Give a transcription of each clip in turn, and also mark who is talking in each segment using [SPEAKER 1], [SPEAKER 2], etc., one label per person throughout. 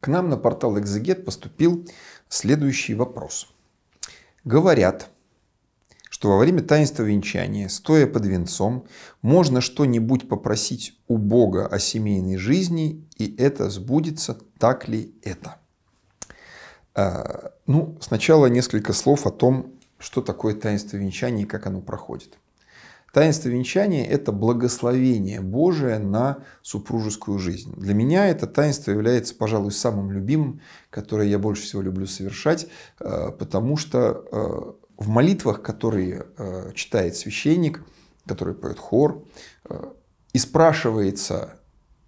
[SPEAKER 1] К нам на портал Экзегет поступил следующий вопрос. Говорят, что во время таинства венчания, стоя под венцом, можно что-нибудь попросить у Бога о семейной жизни, и это сбудется, так ли это? А, ну, сначала несколько слов о том, что такое таинство венчания и как оно проходит. Таинство венчания – это благословение Божие на супружескую жизнь. Для меня это таинство является, пожалуй, самым любимым, которое я больше всего люблю совершать, э, потому что э, в молитвах, которые э, читает священник, который поет хор, и спрашивается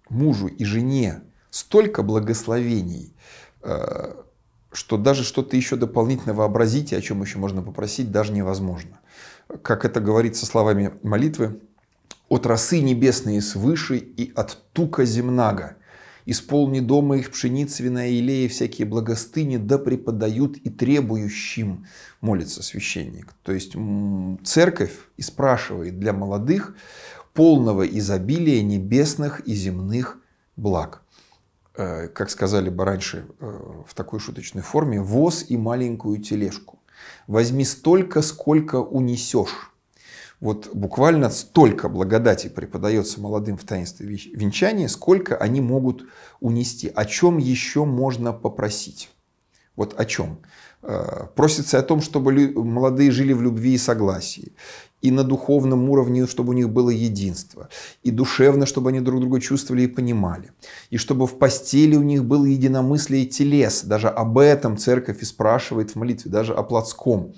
[SPEAKER 1] мужу и жене столько благословений, что даже что-то еще дополнительно вообразить, о чем еще можно попросить, даже невозможно как это говорится словами молитвы, «От росы небесные свыше и от тука земнага. Исполни дома их пшениц, илея и елея, всякие благостыни, да преподают и требующим», молится священник. То есть церковь и спрашивает для молодых полного изобилия небесных и земных благ э, как сказали бы раньше э, в такой шуточной форме, воз и маленькую тележку. Возьми столько, сколько унесешь. Вот буквально столько благодати преподается молодым в таинстве венчания, сколько они могут унести. О чем еще можно попросить? Вот о чем? Э, просится о том, чтобы молодые жили в любви и согласии и на духовном уровне, чтобы у них было единство, и душевно, чтобы они друг друга чувствовали и понимали, и чтобы в постели у них было единомыслие и телес. Даже об этом церковь и спрашивает в молитве, даже о плотском.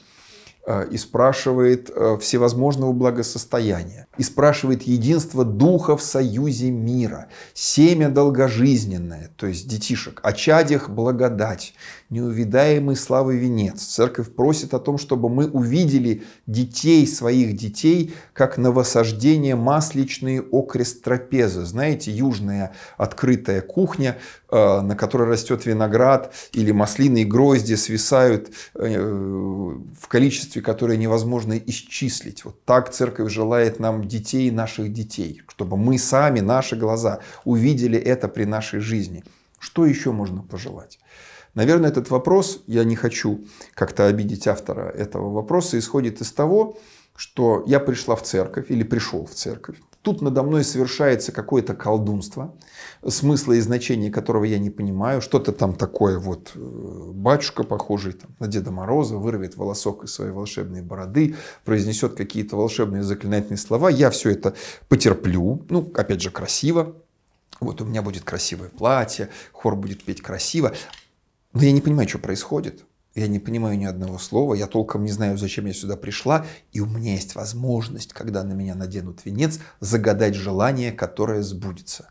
[SPEAKER 1] Э, и спрашивает э, всевозможного благосостояния, и спрашивает единство духа в союзе мира, семя долгожизненное, то есть детишек, о чадях благодать, неувидаемый славы венец. Церковь просит о том, чтобы мы увидели детей своих детей, как новосаждение масличные окрест трапезы. Знаете, южная открытая кухня, э, на которой растет виноград, или маслины и грозди свисают в количестве количестве, которое невозможно исчислить. Вот так церковь желает нам детей наших детей, чтобы мы сами, наши глаза увидели это при нашей жизни. Что еще можно пожелать? Наверное, этот вопрос, я не хочу как-то обидеть автора этого вопроса, исходит из того, что я пришла в церковь или пришел в церковь. Тут надо мной совершается какое-то колдунство, смысла и значения которого я не понимаю, что-то там такое вот э, батюшка, похожий там, на Деда Мороза, вырвет волосок из своей волшебной бороды, произнесет какие-то волшебные заклинательные слова. Я все это потерплю. Ну, опять же, красиво. Вот у меня будет красивое платье, хор будет петь красиво. Но я не понимаю, что происходит. Я не понимаю ни одного слова, я толком не знаю, зачем я сюда пришла, и у меня есть возможность, когда на меня наденут венец, загадать желание, которое сбудется.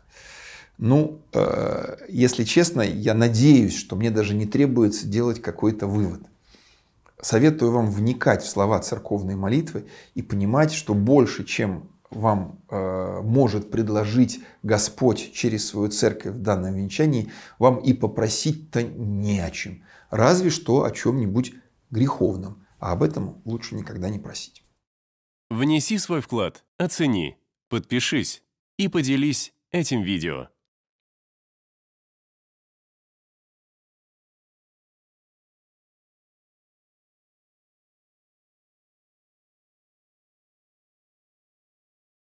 [SPEAKER 1] Ну, э, если честно, я надеюсь, что мне даже не требуется делать какой-то вывод. Советую вам вникать в слова церковной молитвы и понимать, что больше, чем вам э, может предложить Господь через свою церковь в данном венчании, вам и попросить-то не о чем. Разве что о чем-нибудь греховном. А об этом лучше никогда не просить. Внеси свой вклад, оцени, подпишись и поделись этим видео.